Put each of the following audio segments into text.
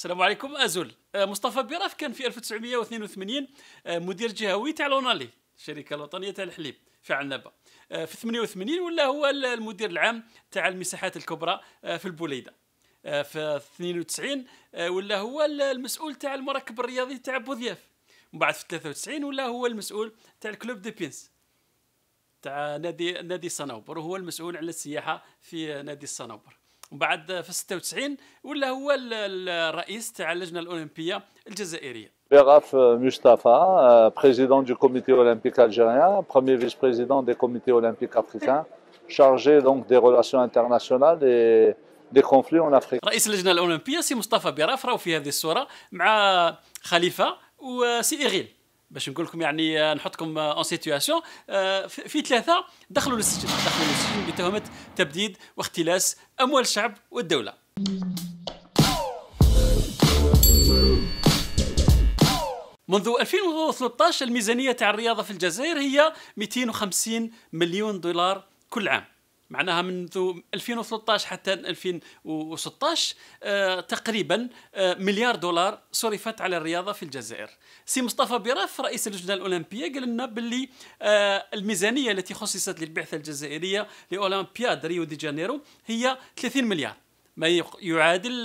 السلام عليكم ازول آه، مصطفى بيراف كان في 1982 آه، مدير جهوي تاع لونالي الشركه الوطنيه تاع الحليب آه، في عنابه في 88 ولا هو المدير العام تاع المساحات الكبرى في البوليده في 92 ولا هو المسؤول تاع المركب الرياضي تاع بوذياف من بعد في 93 ولا هو المسؤول تاع الكلوب دي بينس تاع نادي نادي الصنوبر وهو المسؤول على السياحه في نادي الصنوبر ومن بعد في 96 ولا هو الرئيس تاع اللجنه الاولمبيه الجزائريه Beraf Mustafa, président du comité olympique algérien, premier vice-président des comités olympiques africains, chargé donc des relations internationales et des conflits en Afrique. رئيس اللجنه الاولمبيه سي مصطفى برافرة وفي هذه الصوره مع خليفه وسي ايغيل باش نقول لكم يعني آه، نحطكم اون آه، سيتياسيون آه، في ثلاثه دخلوا للسجن دخلوا للسجن بتهمه تبديد واختلاس اموال الشعب والدوله منذ 2013 الميزانيه تاع الرياضه في الجزائر هي 250 مليون دولار كل عام معناها منذ 2013 حتى 2016 آه، تقريبا آه، مليار دولار صرفت على الرياضه في الجزائر. سي مصطفى براف رئيس اللجنه الاولمبيه قال لنا باللي آه، الميزانيه التي خصصت للبعثه الجزائريه لاولمبياد ريو دي جانيرو هي 30 مليار ما يعادل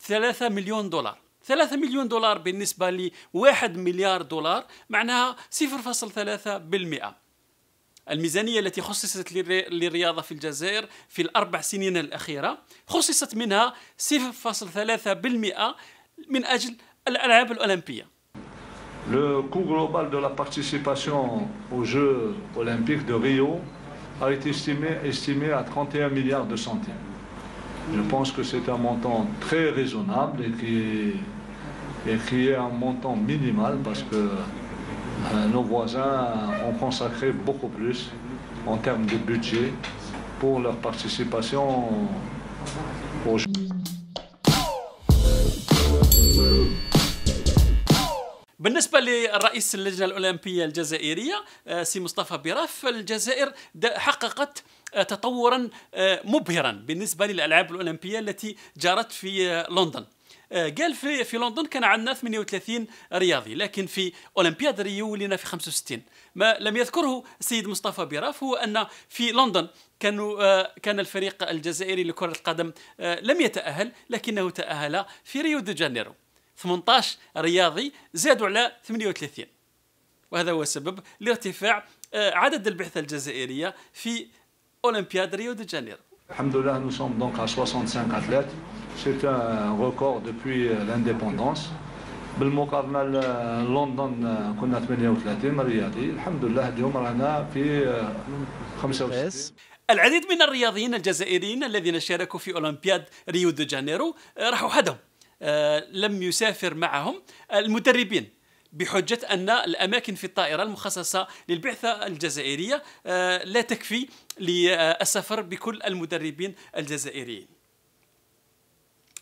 3 مليون دولار. 3 مليون دولار بالنسبة ل 1 مليار دولار معناها 0.3% 0.3% Le coût global de la participation aux Jeux olympiques de Rio a été estimé, estimé à 31 milliards de centimes. Je pense que c'est un montant très raisonnable et qui, et qui est un montant minimal parce que Euh, nos voisins ont consacré beaucoup plus en termes de budget pour leur participation aux Jeux. بالنسبه لرئيس اللجنه الاولمبيه الجزائريه آه، سي مصطفى بيراف الجزائر حققت آه، تطورا آه، مبهرا بالنسبه للالعاب الاولمبيه التي جرت في لندن آه، قال في في لندن كان عندنا 38 رياضي لكن في اولمبياد ريو ولينا في 65 ما لم يذكره السيد مصطفى بيراف هو ان في لندن كانوا آه، كان الفريق الجزائري لكرة القدم آه، لم يتأهل لكنه تأهل في ريو دي جانيرو 18 رياضي زادوا على 38 وهذا هو سبب لارتفاع عدد البعثة الجزائرية في أولمبياد ريو دي جانيرو الحمد لله نو سوم دونك 65 اتلات C'est un record depuis euh, l'indépendance بالمقارنه لندن euh, euh, كنا 38 رياضي الحمد لله اليوم رانا في 65 آه، العديد من الرياضيين الجزائريين الذين شاركوا في اولمبياد ريو دي جانيرو آه، راحوا حدهم آه، لم يسافر معهم المدربين بحجة أن الأماكن في الطائرة المخصصة للبعثة الجزائرية لا تكفي للسفر بكل المدربين الجزائريين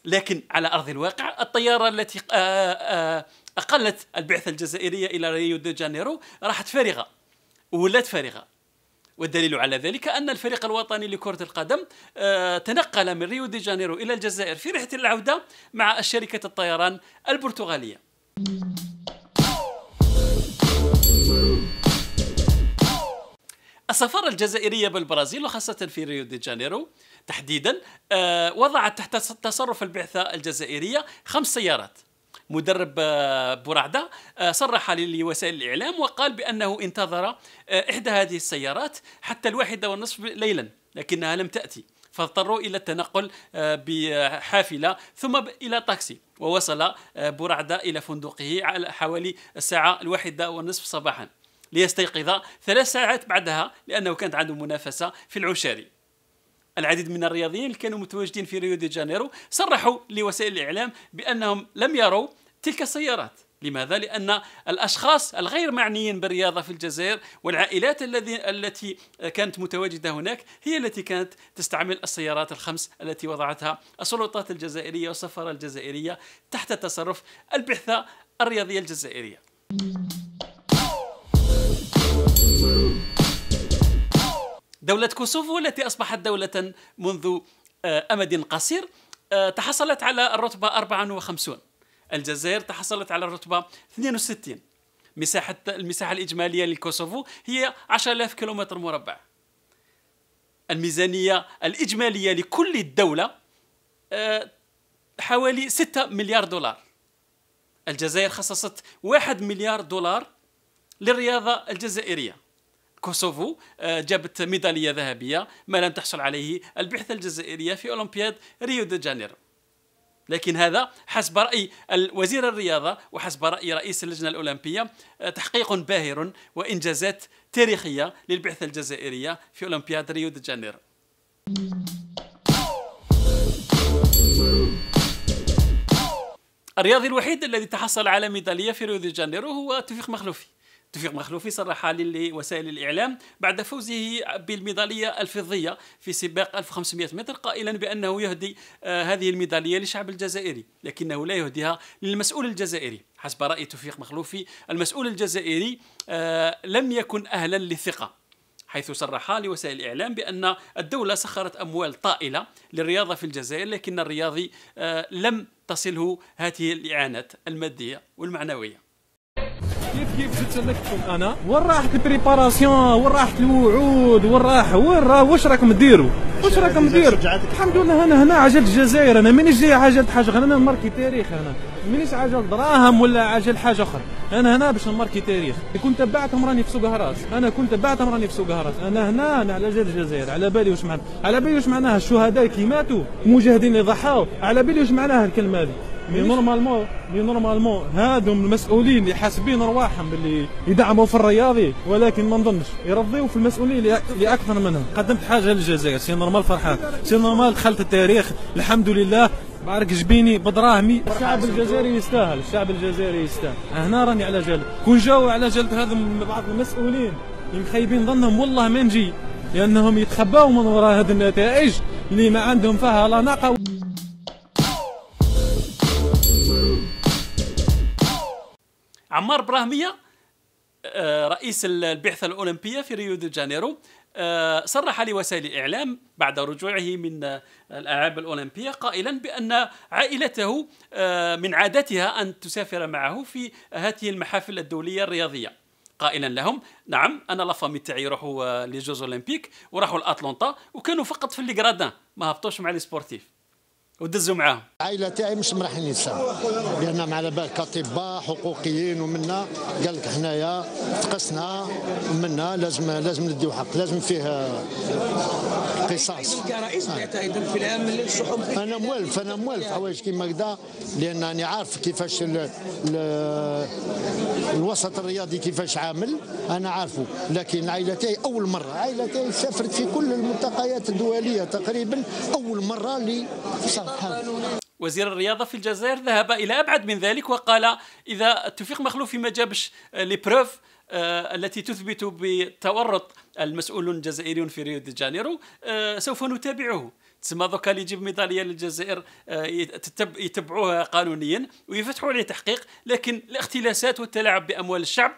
لكن على ارض الواقع الطياره التي آه، آه، اقلت البعثه الجزائريه الى ريو دي جانيرو راحت فارغه ولات فارغه والدليل على ذلك أن الفريق الوطني لكرة القدم آه، تنقل من ريو دي جانيرو إلى الجزائر في رحلة العودة مع شركة الطيران البرتغالية. السفارة الجزائرية بالبرازيل وخاصة في ريو دي جانيرو تحديدا آه، وضعت تحت تصرف البعثة الجزائرية خمس سيارات مدرب آه، بورعدة آه، صرح لوسائل الإعلام وقال بأنه انتظر إحدى هذه السيارات حتى الواحدة والنصف ليلا لكنها لم تأتي فاضطروا الى التنقل بحافله ثم الى تاكسي ووصل بورعده الى فندقه على حوالي الساعه الواحده والنصف صباحا ليستيقظ ثلاث ساعات بعدها لأنه كانت عنده منافسة في العشاري العديد من الرياضيين اللي كانوا متواجدين في ريو دي جانيرو صرحوا لوسائل الإعلام بأنهم لم يروا تلك السيارات لماذا؟ لأن الأشخاص الغير معنيين بالرياضة في الجزائر والعائلات الذي التي كانت متواجدة هناك هي التي كانت تستعمل السيارات الخمس التي وضعتها السلطات الجزائرية والسفارة الجزائرية تحت تصرف البعثة الرياضية الجزائرية. دولة كوسوفو التي أصبحت دولة منذ آه، أمد قصير آه، تحصلت على الرتبة 54 الجزائر تحصلت على الرتبة 62 مساحة المساحة الإجمالية للكوسوفو هي 10000 كيلومتر مربع الميزانية الإجمالية لكل الدولة آه، حوالي 6 مليار دولار الجزائر خصصت 1 مليار دولار للرياضة الجزائرية كوسوفو آه، جابت ميدالية ذهبية ما لم تحصل عليه البعثة الجزائرية في أولمبياد ريو دي جانيرو لكن هذا حسب رأي وزير الرياضة وحسب رأي رئيس اللجنة الأولمبية آه، تحقيق باهر وإنجازات تاريخية للبعثة الجزائرية في أولمبياد ريو دي جانيرو الرياضي الوحيد الذي تحصل على ميدالية في ريو دي جانيرو هو توفيق مخلوفي توفيق مخلوفي صرح لوسائل الإعلام بعد فوزه بالميدالية الفضية في سباق 1500 متر قائلا بأنه يهدي آه، هذه الميدالية للشعب الجزائري لكنه لا يهديها للمسؤول الجزائري حسب رأي توفيق مخلوفي المسؤول الجزائري آه، لم يكن أهلا للثقة حيث صرح لوسائل الإعلام بأن الدولة سخرت أموال طائلة للرياضة في الجزائر لكن الرياضي آه، لم تصله هذه الإعانات المادية والمعنوية كيف كيف جيت انا انا وين راحت البريباراسيون وين راحت الوعود وين راح وين راه واش راكم ديروا واش راكم ديروا الحمد لله انا هنا عجل الجزائر انا مانيش جاي عجل حاجه انا ماركي تاريخ انا مانيش عجل دراهم ولا عجل حاجه اخرى انا هنا باش نماركي تاريخ كنت تبعتهم راني في سوق هراس انا كنت تبعتهم راني في سوق هراس انا هنا انا على جال الجزائر على بالي واش معناها على بالي واش معناها الشهداء كي ماتوا المجاهدين اللي ضحاو على بالي واش معناها الكلمه هذه مي نورمالمون مي نورمالمون هادو المسؤولين اللي حاسبين رواحهم باللي يدعموا في الرياضي ولكن ما نظنش يرضيوا في المسؤولين اللي اكثر منهم قدمت حاجه للجزائر سي نورمال فرحان سي نورمال دخلت التاريخ الحمد لله بارك جبيني بدراهمي الشعب الجزائري يستاهل الشعب الجزائري يستاهل هنا راني على جلد كون جاوا على جلد هذا بعض المسؤولين اللي مخيبين ظنهم والله ما نجي لانهم يتخباو من وراء هذه النتائج اللي ما عندهم فيها لا ناقه عمار براهميه آه، رئيس البعثه الاولمبيه في ريو دي جانيرو آه، صرح لوسائل الإعلام بعد رجوعه من آه، الألعاب الأولمبية قائلا بأن عائلته من عادتها أن تسافر معه في هذه المحافل الدولية الرياضية قائلا لهم نعم انا لافامي تاعي يروحوا لي جوز اولمبيك وراحوا لاتلونتا وكانوا فقط في ليغرادان ما هبطوش مع لي سبورتيف ودزوا معاهم العائله تاعي مش مرحلين لان لانهم على بالك اطباء حقوقيين ومنا قال لك حنايا تقصنا ومنا لازم لازم نديو حق لازم فيه قصاص في آه. انا موالف انا موالف حوايج كيما هكذا لان راني عارف كيفاش الـ الـ الوسط الرياضي كيفاش عامل انا عارفه لكن عائلتي اول مره عائلتي سافرت في كل الملتقيات الدوليه تقريبا اول مره اللي وزير الرياضه في الجزائر ذهب الى ابعد من ذلك وقال اذا توفيق مخلوفي ما جابش لي بروف آه، التي تثبت بتورط المسؤول الجزائري في ريو دي جانيرو آه، سوف نتابعه تسمى دوكا اللي يجيب ميداليه للجزائر آه، يتبعوها قانونيا ويفتحوا عليه تحقيق لكن الاختلاسات والتلاعب باموال الشعب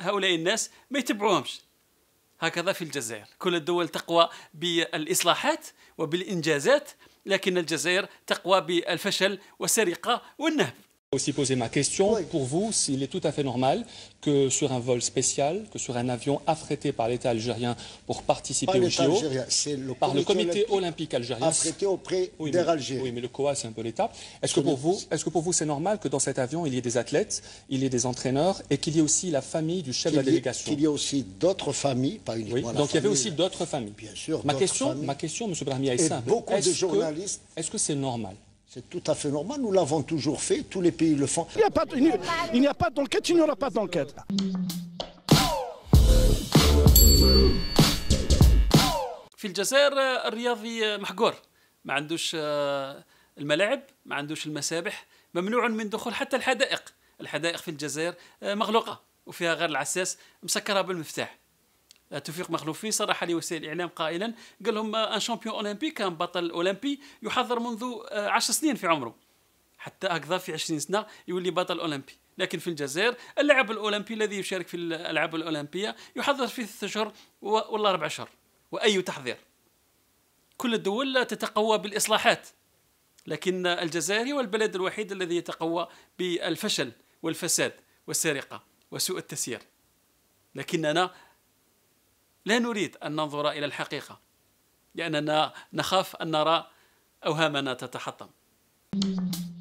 هؤلاء الناس ما يتبعوهمش هكذا في الجزائر كل الدول تقوى بالاصلاحات وبالانجازات لكن الجزائر تقوى بالفشل والسرقة والنهب aussi poser ma question. Pour vous, s'il est tout à fait normal que sur un vol spécial, que sur un avion affrété par l'État algérien pour participer au JO, par le comité olympique, algérien, affrété auprès Oui, mais le COA, c'est un peu l'État. Est-ce que, pour vous, est que pour vous, c'est normal que dans cet avion, il y ait des athlètes, il y ait des entraîneurs et qu'il y ait aussi la famille du chef de la délégation Qu'il y ait aussi d'autres familles, pas uniquement oui, donc il y avait aussi d'autres familles. Bien sûr, ma question, ma question, M. Brahmi, est de journalistes. Est-ce que c'est normal C'est tout à fait normal, nous l'avons toujours fait, tous les pays le font. Il n'y a pas d'enquête, il n'y aura pas d'enquête. في الجزائر آه، الرياضي آه، محقور ما عندوش آه، الملاعب ما عندوش المسابح ممنوع من دخول حتى الحدائق الحدائق في الجزائر مغلوقة وفيها غير العساس مسكرة بالمفتاح توفيق مخلوفي صرح لوسائل الاعلام قائلا قال لهم ان شامبيون اولمبي كان بطل اولمبي يحضر منذ 10 آه، سنين في عمره حتى هكذا في 20 سنه يولي بطل اولمبي لكن في الجزائر اللاعب الاولمبي الذي يشارك في الالعاب الاولمبيه يحضر في ثلاث اشهر ولا اربع اشهر واي تحضير كل الدول تتقوى بالاصلاحات لكن الجزائر هو البلد الوحيد الذي يتقوى بالفشل والفساد والسرقه وسوء التسيير لكننا لا نريد أن ننظر إلى الحقيقة لأننا نخاف أن نرى أوهامنا تتحطم